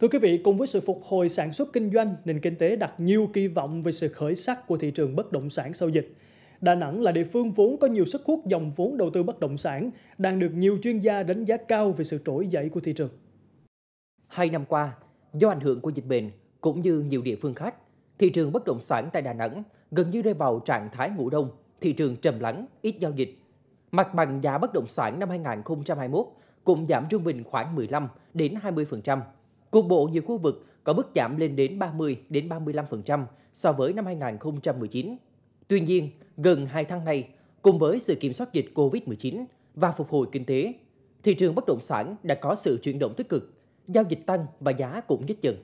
Thưa quý vị, cùng với sự phục hồi sản xuất kinh doanh, nền kinh tế đặt nhiều kỳ vọng về sự khởi sắc của thị trường bất động sản sau dịch. Đà Nẵng là địa phương vốn có nhiều sức hút dòng vốn đầu tư bất động sản, đang được nhiều chuyên gia đánh giá cao về sự trỗi dậy của thị trường. Hai năm qua, do ảnh hưởng của dịch bệnh cũng như nhiều địa phương khác, thị trường bất động sản tại Đà Nẵng gần như rơi vào trạng thái ngủ đông, thị trường trầm lắng, ít giao dịch. Mặt bằng giá bất động sản năm 2021 cũng giảm trung bình khoảng 15 đến 20%. Cục bộ nhiều khu vực có mức giảm lên đến 30 đến 35% so với năm 2019. Tuy nhiên, gần 2 tháng nay, cùng với sự kiểm soát dịch COVID-19 và phục hồi kinh tế, thị trường bất động sản đã có sự chuyển động tích cực, giao dịch tăng và giá cũng nhích dần.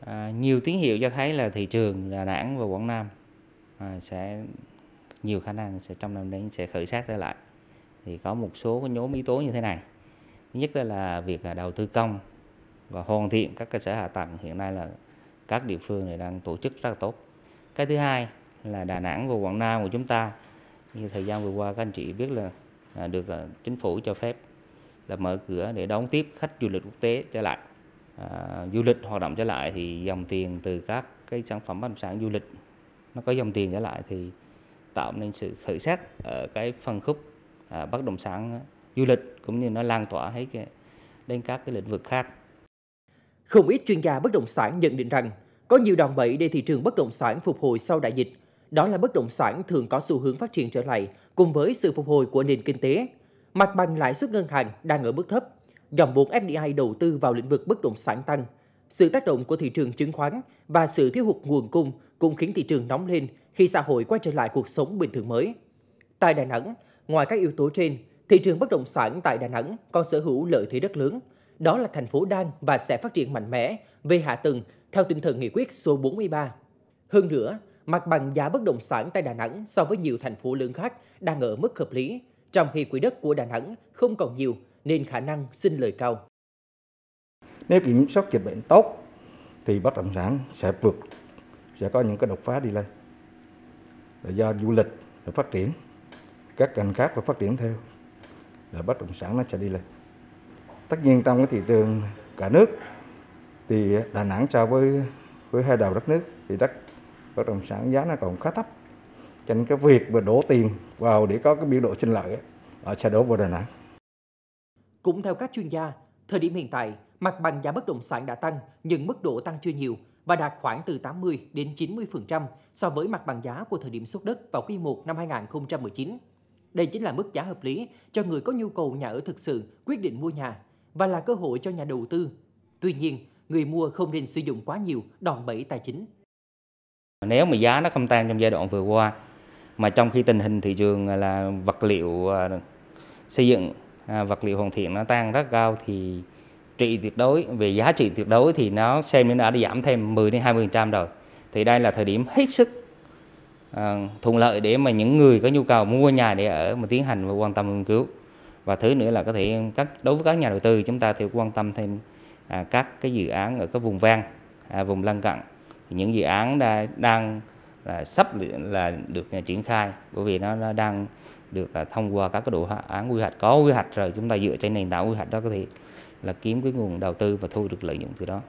À, nhiều tín hiệu cho thấy là thị trường Đà Nẵng và Quảng Nam à, sẽ nhiều khả năng sẽ trong năm nay sẽ khởi sát trở lại. Thì có một số cái nhóm yếu tố như thế này. Thứ nhất là, là việc à, đầu tư công và hoàn thiện các cơ sở hạ tầng hiện nay là các địa phương này đang tổ chức rất là tốt. Cái thứ hai là Đà Nẵng và Quảng Nam của chúng ta như thời gian vừa qua các anh chị biết là à, được à, chính phủ cho phép là mở cửa để đón tiếp khách du lịch quốc tế trở lại à, du lịch hoạt động trở lại thì dòng tiền từ các cái sản phẩm bất động sản du lịch nó có dòng tiền trở lại thì tạo nên sự khởi sắc ở cái phân khúc à, bất động sản à, du lịch cũng như nó lan tỏa hết cái, đến các cái lĩnh vực khác không ít chuyên gia bất động sản nhận định rằng có nhiều đòn bẩy để thị trường bất động sản phục hồi sau đại dịch. Đó là bất động sản thường có xu hướng phát triển trở lại cùng với sự phục hồi của nền kinh tế. Mặt bằng lãi suất ngân hàng đang ở mức thấp, dòng vốn FDI đầu tư vào lĩnh vực bất động sản tăng. Sự tác động của thị trường chứng khoán và sự thiếu hụt nguồn cung cũng khiến thị trường nóng lên khi xã hội quay trở lại cuộc sống bình thường mới. Tại Đà Nẵng, ngoài các yếu tố trên, thị trường bất động sản tại Đà Nẵng còn sở hữu lợi thế rất lớn – đó là thành phố đang và sẽ phát triển mạnh mẽ về hạ tầng theo tinh thần nghị quyết số 43. Hơn nữa, mặt bằng giá bất động sản tại Đà Nẵng so với nhiều thành phố lớn khác đang ở mức hợp lý, trong khi quỹ đất của Đà Nẵng không còn nhiều nên khả năng xin lời cao. Nếu kiểm soát dịch bệnh tốt thì bất động sản sẽ vượt sẽ có những cái đột phá đi lên. Là do du lịch được phát triển, các ngành khác được phát triển theo là bất động sản nó sẽ đi lên tất nhiên trong cái thị trường cả nước thì Đà Nẵng so với với hai đầu đất nước thì đất bất động sản giá nó còn khá thấp cho nên cái việc mà đổ tiền vào để có cái biên độ sinh lợi ở xe đổ vào Đà Nẵng cũng theo các chuyên gia thời điểm hiện tại mặt bằng giá bất động sản đã tăng nhưng mức độ tăng chưa nhiều và đạt khoảng từ 80 đến 90% so với mặt bằng giá của thời điểm xuất đất vào quý 1 năm 2019. Đây chính là mức giá hợp lý cho người có nhu cầu nhà ở thực sự quyết định mua nhà và là cơ hội cho nhà đầu tư. Tuy nhiên, người mua không nên sử dụng quá nhiều đòn bẩy tài chính. Nếu mà giá nó không tăng trong giai đoạn vừa qua, mà trong khi tình hình thị trường là vật liệu à, xây dựng, à, vật liệu hoàn thiện nó tăng rất cao thì trị tuyệt đối về giá trị tuyệt đối thì nó xem nó đã giảm thêm 10 đến 20% rồi. Thì đây là thời điểm hết sức à, thuận lợi để mà những người có nhu cầu mua nhà để ở mà tiến hành và quan tâm nghiên cứu và thứ nữa là có thể các đối với các nhà đầu tư chúng ta thì quan tâm thêm à, các cái dự án ở các vùng ven à, vùng lân cận những dự án đã, đang là sắp là được triển khai bởi vì nó, nó đang được à, thông qua các cái đồ án quy hoạch có quy hoạch rồi chúng ta dựa trên nền tảng quy hoạch đó có thể là kiếm cái nguồn đầu tư và thu được lợi nhuận từ đó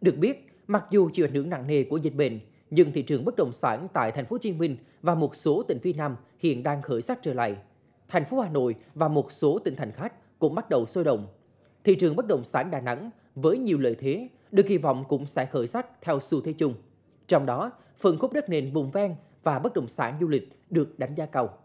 được biết mặc dù chịu ảnh hưởng nặng nề của dịch bệnh nhưng thị trường bất động sản tại thành phố Hồ Chí Minh và một số tỉnh phía Nam hiện đang khởi sắc trở lại thành phố Hà Nội và một số tỉnh thành khác cũng bắt đầu sôi động. Thị trường bất động sản Đà Nẵng với nhiều lợi thế được kỳ vọng cũng sẽ khởi sắc theo xu thế chung. Trong đó, phần khúc đất nền vùng ven và bất động sản du lịch được đánh giá cao.